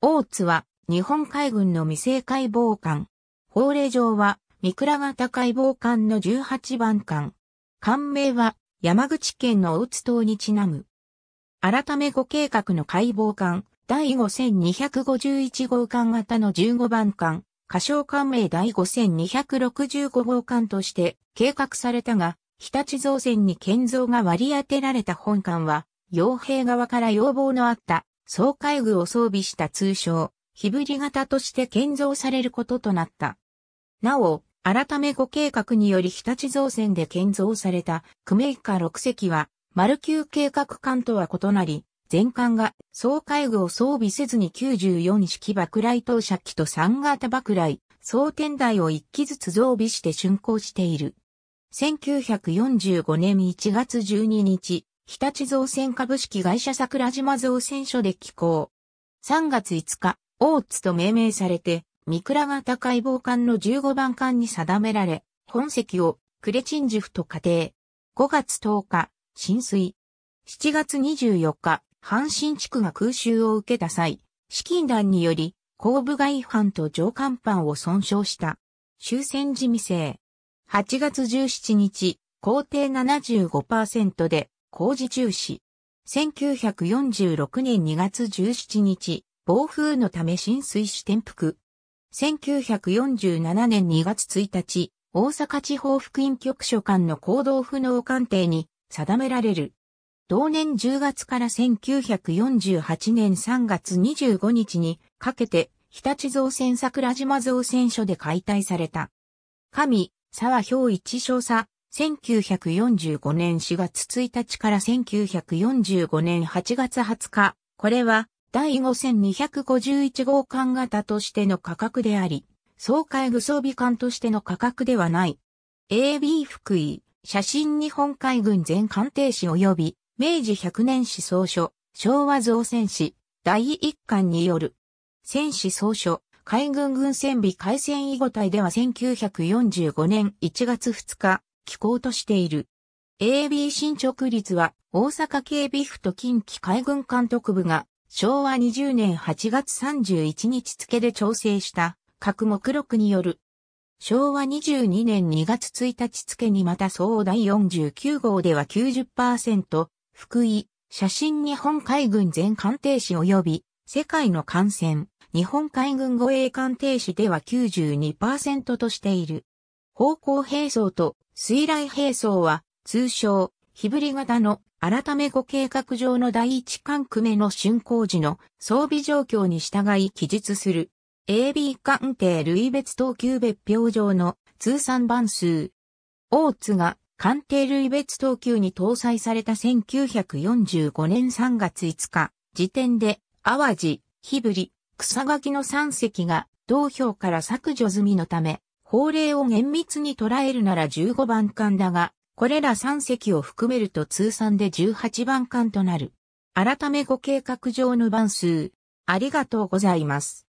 大津は日本海軍の未成解剖艦。法令上は三倉型解剖艦の18番艦。艦名は山口県の大津島にちなむ。改め5計画の解剖艦、第5251号艦型の15番艦、仮称艦名第5265号艦として計画されたが、日立造船に建造が割り当てられた本艦は、傭兵側から要望のあった総海具を装備した通称、日ブり型として建造されることとなった。なお、改めご計画により日立造船で建造された、クメイカ6隻は、丸級計画艦とは異なり、全艦が総海具を装備せずに94式爆雷投射機と3型爆雷、総天台を1機ずつ増備して竣工している。1945年1月12日、日立造船株式会社桜島造船所で寄港。3月5日、大津と命名されて、三倉型解剖艦の15番艦に定められ、本籍をクレチンジフと仮定。5月10日、浸水。7月24日、阪神地区が空襲を受けた際、資金弾により、後部外反と上甲板を損傷した。終戦時未成。8月17日、皇帝75%で、工事中止。1946年2月17日、暴風のため浸水し転覆。1947年2月1日、大阪地方福音局所管の行動不能鑑定に定められる。同年10月から1948年3月25日にかけて、日立造船桜島造船所で解体された。神、沢氷一少佐、1945年4月1日から1945年8月20日、これは第5251号艦型としての価格であり、総海具装備艦としての価格ではない。AB 福井、写真日本海軍全艦艇史及び、明治100年史総書、昭和造船史、第一巻による。戦史総書、海軍軍船備海戦囲護隊では1945年1月2日、機構としている。AB 進捗率は大阪警備府と近畿海軍監督部が昭和20年8月31日付で調整した各目録による。昭和22年2月1日付にまた総第49号では90%、福井、写真日本海軍全艦艇士及び世界の艦船、日本海軍護衛艦艇士では92%としている。方向並走と水雷兵装は、通称、日振り型の改め後計画上の第一管区目の竣工時の装備状況に従い記述する。AB 艦艇類別等級別表上の通算番数。大津が官邸類別等級に搭載された1945年3月5日時点で淡路、日振り、草垣の3隻が同票から削除済みのため法令を厳密に捉えるなら15番艦だが、これら3隻を含めると通算で18番艦となる。改めご計画上の番数、ありがとうございます。